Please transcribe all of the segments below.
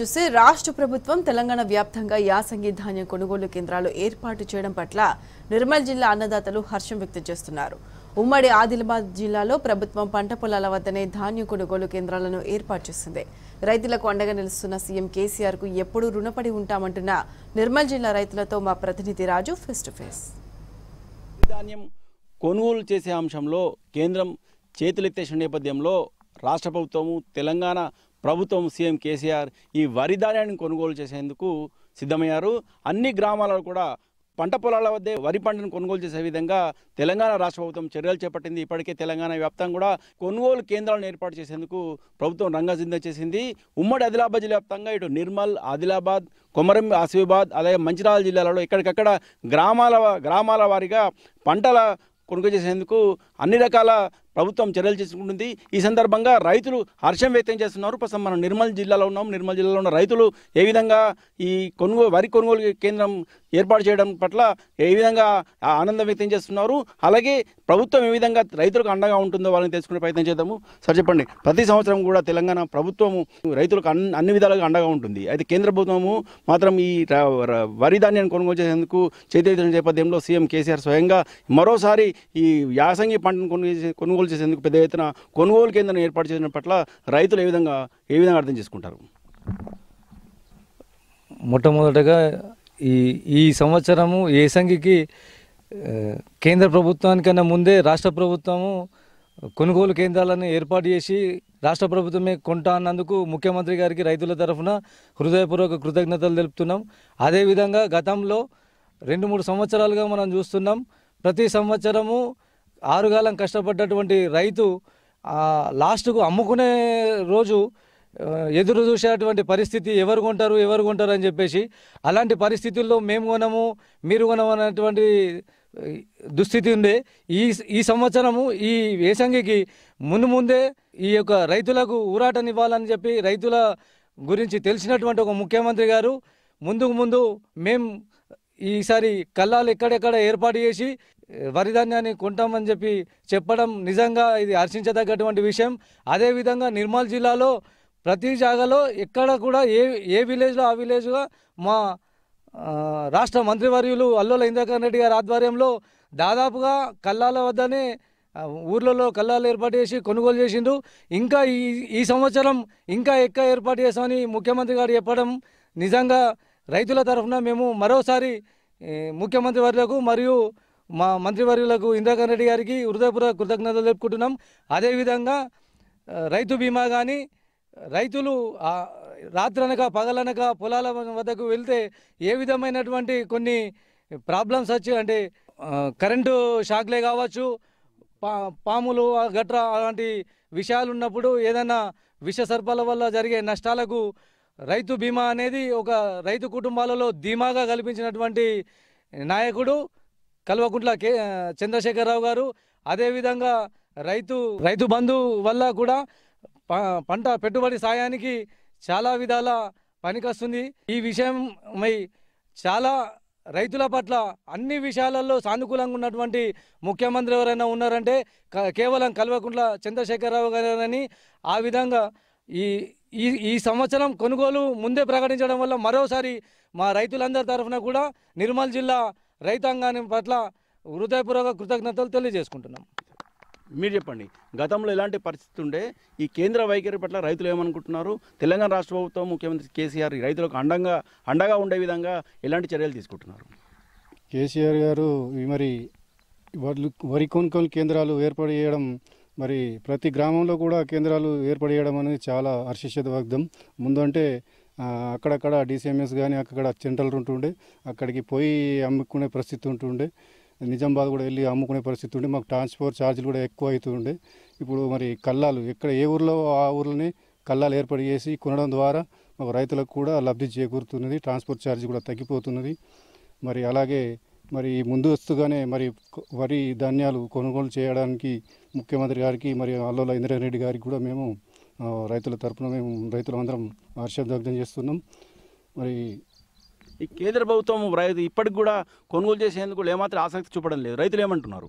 చూస్తే రాష్ట్ర ప్రభుత్వం తెలంగాణ వ్యాప్తంగా యాసంగి ధాన్యం కొనుగోలు కేంద్రాలు ఏర్పాటు చేయడం పట్ల నిర్మల్ జిల్లా అన్నదాతలు హర్షం వ్యక్తం చేస్తున్నారు ఉమ్మడి ఆదిలాబాద్ జిల్లాలో ప్రభుత్వం పంట పొలాల వద్దనే ధాన్యం కొనుగోలు కేంద్రాలను ఏర్పాటు చేసింది రైతులకు అండగా నిలుస్తున్న సీఎం కేసీఆర్ కు ఎప్పుడూ రుణపడి ఉంటామంటున్న నిర్మల్ జిల్లా రైతులతో మా ప్రతినిధి రాజు ఫేస్ టు ఫేస్ ధాన్యం కొనుగోలు చేసే అంశంలో కేంద్రం చేతులెత్తేసిన నేపథ్యంలో రాష్ట్ర ప్రభుత్వము తెలంగాణ ప్రభుత్వం సీఎం కేసీఆర్ ఈ వరి ధాన్యాన్ని కొనుగోలు చేసేందుకు సిద్ధమయ్యారు అన్ని గ్రామాలలో కూడా పంట పొలాల వద్దే వరి పంటను కొనుగోలు చేసే విధంగా తెలంగాణ రాష్ట్ర ప్రభుత్వం చర్యలు చేపట్టింది ఇప్పటికే తెలంగాణ వ్యాప్తంగా కూడా కొనుగోలు కేంద్రాలను ఏర్పాటు చేసేందుకు ప్రభుత్వం రంగసిద్ధం చేసింది ఉమ్మడి ఆదిలాబాద్ జిల్లా వ్యాప్తంగా ఇటు నిర్మల్ ఆదిలాబాద్ కొమరం ఆసిఫాబాద్ అలాగే మంచిరాల జిల్లాలలో ఎక్కడికక్కడ గ్రామాల గ్రామాల వారిగా పంటల కొనుగోలు చేసేందుకు అన్ని రకాల ప్రభుత్వం చర్యలు తీసుకుంటుంది ఈ సందర్భంగా రైతులు హర్షం వ్యక్తం చేస్తున్నారు ప్రస్తుతం మనం నిర్మల్ జిల్లాలో ఉన్నాం నిర్మల్ జిల్లాలో ఉన్న రైతులు ఏ విధంగా ఈ కొనుగోలు వరి కొనుగోలు కేంద్రం ఏర్పాటు చేయడం పట్ల ఏ విధంగా ఆనందం వ్యక్తం చేస్తున్నారు అలాగే ప్రభుత్వం ఏ విధంగా రైతులకు అండగా ఉంటుందో వాళ్ళని తెలుసుకునే ప్రయత్నం చేద్దాము సార్ చెప్పండి ప్రతి సంవత్సరం కూడా తెలంగాణ ప్రభుత్వము రైతులకు అన్ని అన్ని విధాలుగా అండగా ఉంటుంది అయితే కేంద్ర ప్రభుత్వము మాత్రం ఈ వరి ధాన్యాన్ని కొనుగోలు చేసేందుకు చేతి నేపథ్యంలో సీఎం కేసీఆర్ స్వయంగా మరోసారి ఈ యాసంగి పంటను కొనుగోలు కొనుగోలు చేసేందుకు పెద్ద ఎత్తున కొనుగోలు కేంద్రం ఏర్పాటు చేసిన పట్ల రైతులు ఏ విధంగా ఏ విధంగా అర్థం చేసుకుంటారు మొట్టమొదటగా ఈ ఈ సంవత్సరము ఏసంగికి కేంద్ర ప్రభుత్వానికన్నా ముందే రాష్ట్ర ప్రభుత్వము కొనుగోలు కేంద్రాలను ఏర్పాటు చేసి రాష్ట్ర ప్రభుత్వమే కొంటా అన్నందుకు ముఖ్యమంత్రి గారికి రైతుల తరఫున హృదయపూర్వక కృతజ్ఞతలు తెలుపుతున్నాం అదేవిధంగా గతంలో రెండు మూడు సంవత్సరాలుగా మనం చూస్తున్నాం ప్రతి సంవత్సరము ఆరుగాలం కష్టపడ్డటువంటి రైతు లాస్ట్కు అమ్ముకునే రోజు ఎదురు చూసేటువంటి పరిస్థితి ఎవరు కొంటారు ఎవరు కొంటారు అని చెప్పేసి అలాంటి పరిస్థితుల్లో మేము కొనము మీరు కొనము అనేటువంటి దుస్థితి ఉండే ఈ ఈ సంవత్సరము ఈ వేసంగికి ముందు ముందే ఈ యొక్క రైతులకు ఊరాటనివ్వాలని చెప్పి రైతుల గురించి తెలిసినటువంటి ఒక ముఖ్యమంత్రి గారు ముందుకు ముందు మేము ఈసారి కల్లాలు ఎక్కడెక్కడ ఏర్పాటు చేసి వరి ధాన్యాన్ని కొంటామని చెప్పి చెప్పడం నిజంగా ఇది హర్షించదగ్గటువంటి విషయం అదేవిధంగా నిర్మల్ జిల్లాలో ప్రతి జాగాలో ఎక్కడ కూడా ఏ ఏ విలేజ్లో ఆ విలేజ్గా మా రాష్ట్ర మంత్రివర్యులు అల్లుల ఇంద్రకరణ్ రెడ్డి గారి ఆధ్వర్యంలో దాదాపుగా కల్లాల వద్దనే ఊర్లలో కల్లాలు ఏర్పాటు చేసి కొనుగోలు చేసిండు ఇంకా ఈ ఈ సంవత్సరం ఇంకా ఎక్క ఏర్పాటు చేస్తామని ముఖ్యమంత్రి గారు చెప్పడం నిజంగా రైతుల తరఫున మేము మరోసారి ముఖ్యమంత్రి వర్లకు మరియు మా మంత్రివర్యులకు ఇందిరాకరణ్ రెడ్డి గారికి హృదయపూర్వక కృతజ్ఞతలు తెలుపుకుంటున్నాం అదేవిధంగా రైతు బీమా కానీ రైతులు రాత్రనక పగలనక పొలాల వద్దకు వెళ్తే ఏ విధమైనటువంటి కొన్ని ప్రాబ్లమ్స్ వచ్చి అంటే కరెంటు షాక్లే కావచ్చు పాములు గట్రా అలాంటి విషయాలు ఉన్నప్పుడు ఏదైనా విష సర్పాల వల్ల జరిగే నష్టాలకు రైతు బీమా అనేది ఒక రైతు కుటుంబాలలో ధీమాగా కల్పించినటువంటి నాయకుడు కల్వకుంట్ల కే చంద్రశేఖరరావు గారు అదేవిధంగా రైతు రైతు బంధు వల్ల కూడా పంట పెట్టుబడి సాయానికి చాలా విధాల పనికొస్తుంది ఈ విషయమై చాలా రైతుల పట్ల అన్ని విషయాలలో సానుకూలంగా ఉన్నటువంటి ముఖ్యమంత్రి ఎవరైనా ఉన్నారంటే కేవలం కల్వకుంట్ల చంద్రశేఖరరావు గారని ఆ విధంగా ఈ ఈ ఈ సంవత్సరం కొనుగోలు ముందే ప్రకటించడం వల్ల మరోసారి మా రైతులందరి తరఫున కూడా నిర్మల్ జిల్లా రైతాంగాన్ని పట్ల హృదయపూర్వక కృతజ్ఞతలు తెలియజేసుకుంటున్నాం మీరు చెప్పండి గతంలో ఎలాంటి పరిస్థితి ఉండే ఈ కేంద్ర వైఖరి పట్ల రైతులు ఏమనుకుంటున్నారు తెలంగాణ రాష్ట్ర ప్రభుత్వం ముఖ్యమంత్రి కేసీఆర్ రైతులకు అండంగా అండగా ఉండే విధంగా ఎలాంటి చర్యలు తీసుకుంటున్నారు కేసీఆర్ గారు మరి వరి కొనుగోలు కేంద్రాలు ఏర్పాటు చేయడం మరి ప్రతి గ్రామంలో కూడా కేంద్రాలు చేయడం అనేది చాలా హర్షిషదవర్గం ముందంటే అక్కడక్కడ డిసిఎంఎస్ కానీ అక్కడ సెంటర్లు ఉంటుండే అక్కడికి పోయి అమ్ముకునే పరిస్థితి ఉంటుండే నిజామాబాద్ కూడా వెళ్ళి అమ్ముకునే పరిస్థితి ఉండే మాకు ట్రాన్స్పోర్ట్ ఛార్జీలు కూడా ఎక్కువ అవుతుండే ఇప్పుడు మరి కల్లాలు ఎక్కడ ఏ ఊర్లో ఆ ఊర్లని కల్లాలు ఏర్పాటు చేసి కొనడం ద్వారా మాకు రైతులకు కూడా లబ్ధి చేకూరుతున్నది ట్రాన్స్పోర్ట్ ఛార్జ్ కూడా తగ్గిపోతున్నది మరి అలాగే మరి ముందస్తుగానే మరి వరి ధాన్యాలు కొనుగోలు చేయడానికి ముఖ్యమంత్రి గారికి మరి అల్లోల ఇందిరారెడ్డి గారికి కూడా మేము రైతుల తరఫున మేము రైతులందరం హర్షం వ్యక్తం చేస్తున్నాం మరి ఈ కేంద్ర ప్రభుత్వం రైతు ఇప్పటికి కూడా కొనుగోలు చేసేందుకు ఏమాత్రం ఆసక్తి చూపడం లేదు రైతులు ఏమంటున్నారు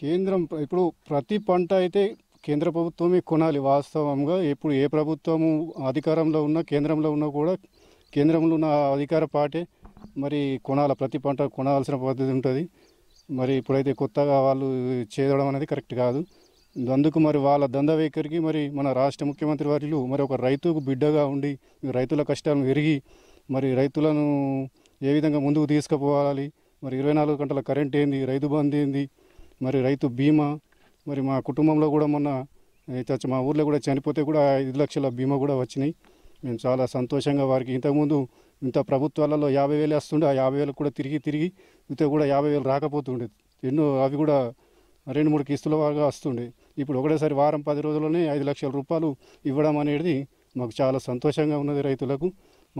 కేంద్రం ఇప్పుడు ప్రతి పంట అయితే కేంద్ర ప్రభుత్వమే కొనాలి వాస్తవంగా ఇప్పుడు ఏ ప్రభుత్వము అధికారంలో ఉన్నా కేంద్రంలో ఉన్నా కూడా కేంద్రంలో ఉన్న అధికార పార్టీ మరి కొనాలి ప్రతి పంట కొనాల్సిన పద్ధతి ఉంటుంది మరి ఇప్పుడైతే కొత్తగా వాళ్ళు చేయడం అనేది కరెక్ట్ కాదు అందుకు మరి వాళ్ళ దంద వైఖరికి మరి మన రాష్ట్ర ముఖ్యమంత్రి వారిలు మరి ఒక రైతుకు బిడ్డగా ఉండి రైతుల కష్టాలను విరిగి మరి రైతులను ఏ విధంగా ముందుకు తీసుకుపోవాలి మరి ఇరవై నాలుగు గంటల కరెంట్ ఏంది రైతు బంద్ ఏంది మరి రైతు బీమా మరి మా కుటుంబంలో కూడా మొన్న మా ఊర్లో కూడా చనిపోతే కూడా ఐదు లక్షల బీమా కూడా వచ్చినాయి మేము చాలా సంతోషంగా వారికి ఇంతకుముందు ఇంత ప్రభుత్వాలలో యాభై వేలు వస్తుండే ఆ యాభై వేలు కూడా తిరిగి తిరిగి ఇంత కూడా యాభై వేలు రాకపోతుండే ఎన్నో అవి కూడా రెండు మూడు కిస్తుల వారుగా వస్తుండే ఇప్పుడు ఒకటేసారి వారం పది రోజుల్లోనే ఐదు లక్షల రూపాయలు ఇవ్వడం అనేది మాకు చాలా సంతోషంగా ఉన్నది రైతులకు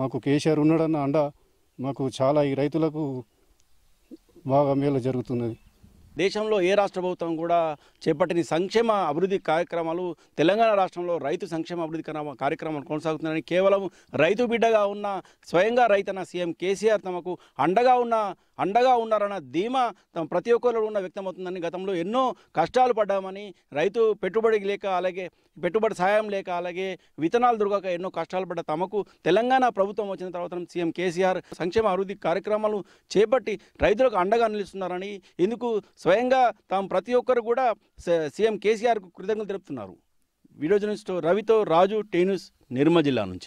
మాకు కేసీఆర్ ఉన్నాడన్న అండ మాకు చాలా ఈ రైతులకు బాగా మేలు జరుగుతున్నది దేశంలో ఏ రాష్ట్ర ప్రభుత్వం కూడా చేపట్టిన సంక్షేమ అభివృద్ధి కార్యక్రమాలు తెలంగాణ రాష్ట్రంలో రైతు సంక్షేమ అభివృద్ధి కార్యక్రమాలు కొనసాగుతున్నాయని కేవలం రైతు బిడ్డగా ఉన్న స్వయంగా రైతన్న సీఎం కేసీఆర్ తమకు అండగా ఉన్న అండగా ఉన్నారన్న ధీమా తమ ప్రతి ఒక్కరిలో ఉన్న వ్యక్తమవుతుందని గతంలో ఎన్నో కష్టాలు పడ్డామని రైతు పెట్టుబడి లేక అలాగే పెట్టుబడి సాయం లేక అలాగే విత్తనాలు దొరకక ఎన్నో కష్టాలు పడ్డ తమకు తెలంగాణ ప్రభుత్వం వచ్చిన తర్వాత సీఎం కేసీఆర్ సంక్షేమ అభివృద్ధి కార్యక్రమాలు చేపట్టి రైతులకు అండగా నిలుస్తున్నారని ఎందుకు స్వయంగా తాము ప్రతి ఒక్కరు కూడా సీఎం కేసీఆర్కు కృతజ్ఞతలు తెలుపుతున్నారు వీడియో జర్నలిస్ట్ రవితో రాజు టేనుస్ నిర్మ జిల్లా నుంచి